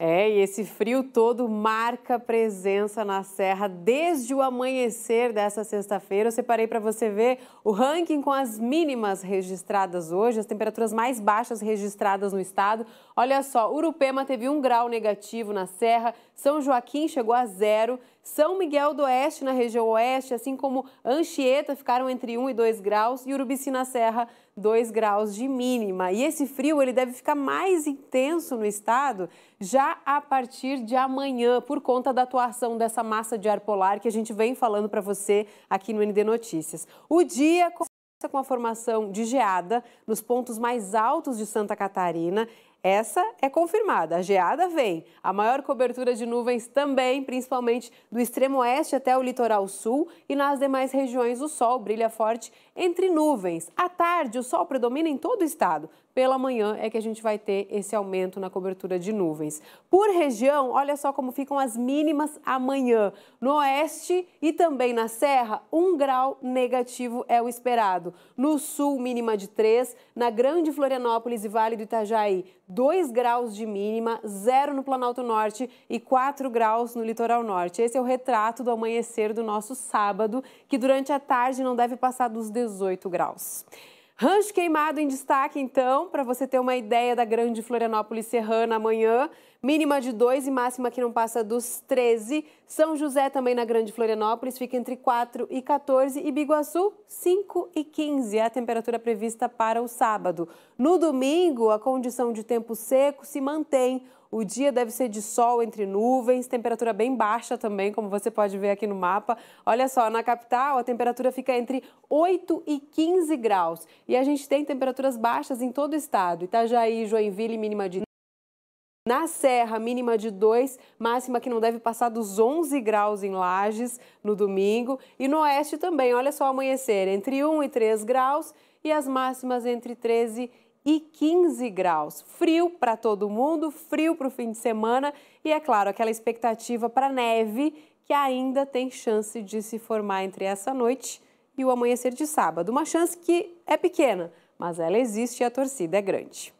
and e esse frio todo marca presença na Serra desde o amanhecer dessa sexta-feira. Eu separei para você ver o ranking com as mínimas registradas hoje, as temperaturas mais baixas registradas no estado. Olha só, Urupema teve um grau negativo na Serra, São Joaquim chegou a zero, São Miguel do Oeste na região oeste, assim como Anchieta ficaram entre 1 e 2 graus e Urubici na Serra 2 graus de mínima. E esse frio ele deve ficar mais intenso no estado já a a partir de amanhã, por conta da atuação dessa massa de ar polar que a gente vem falando para você aqui no ND Notícias. O dia começa com a formação de geada nos pontos mais altos de Santa Catarina essa é confirmada. A geada vem. A maior cobertura de nuvens também, principalmente do extremo oeste até o litoral sul e nas demais regiões o sol brilha forte entre nuvens. À tarde o sol predomina em todo o estado. Pela manhã é que a gente vai ter esse aumento na cobertura de nuvens. Por região, olha só como ficam as mínimas amanhã. No oeste e também na serra, um grau negativo é o esperado. No sul, mínima de 3, na Grande Florianópolis e Vale do Itajaí, 2 graus de mínima, 0 no Planalto Norte e 4 graus no Litoral Norte. Esse é o retrato do amanhecer do nosso sábado, que durante a tarde não deve passar dos 18 graus. Rancho queimado em destaque, então, para você ter uma ideia da grande Florianópolis serrana amanhã mínima de 2 e máxima que não passa dos 13. São José também na Grande Florianópolis fica entre 4 e 14 e Biguaçu 5 e 15. É a temperatura prevista para o sábado. No domingo, a condição de tempo seco se mantém. O dia deve ser de sol entre nuvens, temperatura bem baixa também, como você pode ver aqui no mapa. Olha só, na capital a temperatura fica entre 8 e 15 graus. E a gente tem temperaturas baixas em todo o estado. Itajaí, Joinville, mínima de na Serra, mínima de 2, máxima que não deve passar dos 11 graus em Lages no domingo. E no Oeste também, olha só o amanhecer, entre 1 e 3 graus e as máximas entre 13 e e 15 graus. Frio para todo mundo, frio para o fim de semana e, é claro, aquela expectativa para neve que ainda tem chance de se formar entre essa noite e o amanhecer de sábado. Uma chance que é pequena, mas ela existe e a torcida é grande.